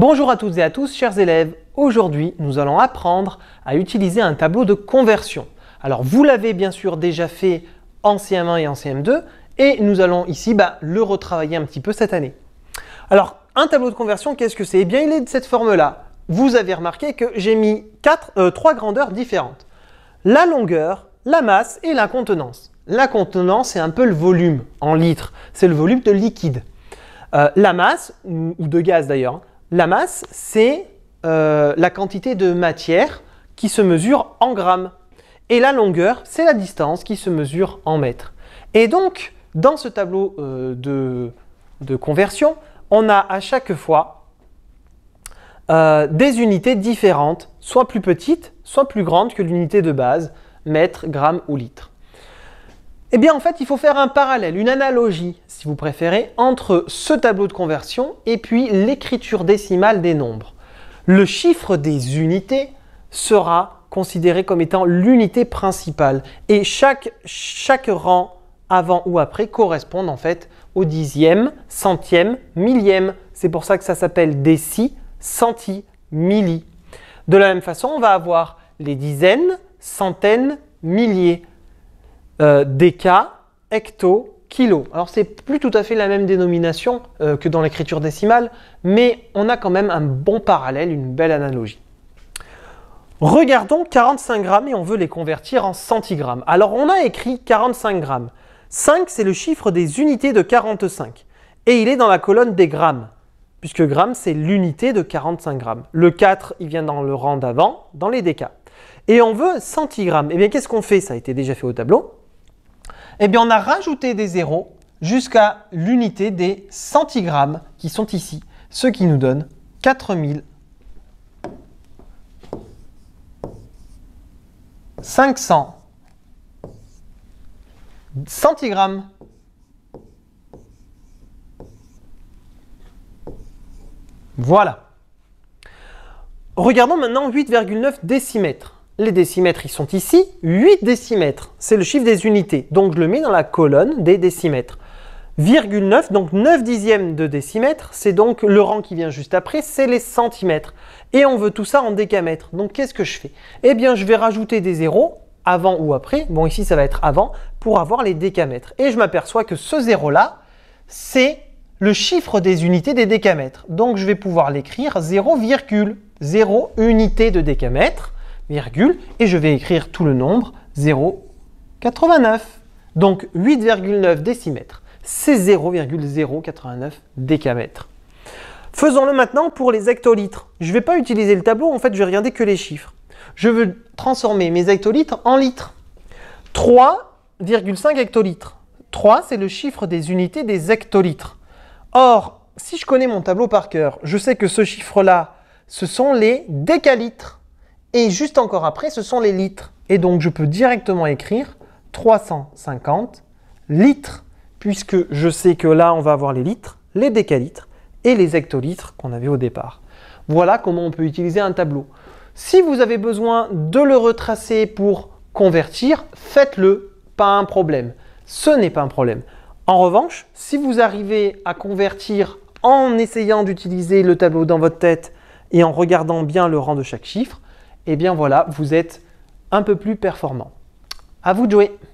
Bonjour à toutes et à tous, chers élèves. Aujourd'hui, nous allons apprendre à utiliser un tableau de conversion. Alors, vous l'avez bien sûr déjà fait en CM1 et en CM2, et nous allons ici bah, le retravailler un petit peu cette année. Alors, un tableau de conversion, qu'est-ce que c'est Eh bien, il est de cette forme-là. Vous avez remarqué que j'ai mis euh, trois grandeurs différentes. La longueur, la masse et la contenance. La contenance, c'est un peu le volume en litres. C'est le volume de liquide. Euh, la masse, ou de gaz d'ailleurs, hein, la masse, c'est euh, la quantité de matière qui se mesure en grammes. Et la longueur, c'est la distance qui se mesure en mètres. Et donc, dans ce tableau euh, de, conversion, on a à chaque fois euh, des unités différentes, soit plus petites, soit plus grandes que l'unité de base, mètre, gramme ou litre. Eh bien en fait, il faut faire un parallèle, une analogie, si vous préférez, entre ce tableau de conversion et puis l'écriture décimale des nombres. Le chiffre des unités sera considéré comme étant l'unité principale et chaque, rang avant ou après correspond en fait au dixième, centième, millième. C'est pour ça que ça s'appelle déci, centi, milli. De la même façon, on va avoir les dizaines, centaines, milliers. Euh, des hecto, kilo. Alors c'est plus tout à fait la même dénomination euh, que dans l'écriture décimale, mais on a quand même un bon parallèle, une belle analogie. Regardons 45 grammes et on veut les convertir en centigrammes. Alors on a écrit 45 grammes. 5 c'est le chiffre des unités de 45 et il est dans la colonne des grammes puisque grammes c'est l'unité de 45 grammes. Le 4 il vient dans le rang d'avant dans les décas. Et on veut centigrammes. Et eh bien qu'est-ce qu'on fait Ça a été déjà fait au tableau eh bien on a rajouté des zéros jusqu'à l'unité des centigrammes qui sont ici, ce qui nous donne 4000 centigrammes. Voilà. Regardons maintenant 8,9 décimètres les décimètres, ils sont ici. 8 décimètres, c'est le chiffre des unités. Donc, je le mets dans la colonne des décimètres. 9, donc 9 dixièmes de décimètre, c'est donc le rang qui vient juste après, c'est les centimètres. Et on veut tout ça en décamètres. Donc qu'est-ce que je fais Eh bien, je vais rajouter des zéros avant ou après. Bon, ici, ça va être avant pour avoir les décamètres. Et je m'aperçois que ce zéro-là, c'est le chiffre des unités des décamètres. Donc je vais pouvoir l'écrire 0,0 unité de décamètre et je vais écrire tout le nombre 0,89. Donc 8,9 décimètres, c'est 0,089 décamètres. Faisons-le maintenant pour les hectolitres. Je ne vais pas utiliser le tableau, en fait je vais regarder que les chiffres. Je veux transformer mes hectolitres en litres. 3,5 hectolitres. 3, c'est le chiffre des unités des hectolitres. Or, si je connais mon tableau par cœur, je sais que ce chiffre-là, ce sont les décalitres. Et juste encore après, ce sont les litres. Et donc, je peux directement écrire 350 litres, puisque je sais que là, on va avoir les litres, les décalitres et les hectolitres qu'on avait au départ. Voilà comment on peut utiliser un tableau. Si vous avez besoin de le retracer pour convertir, faites-le, pas un problème. Ce n'est pas un problème. En revanche, si vous arrivez à convertir en essayant d'utiliser le tableau dans votre tête et en regardant bien le rang de chaque chiffre, eh bien voilà, vous êtes un peu plus performant. À vous de jouer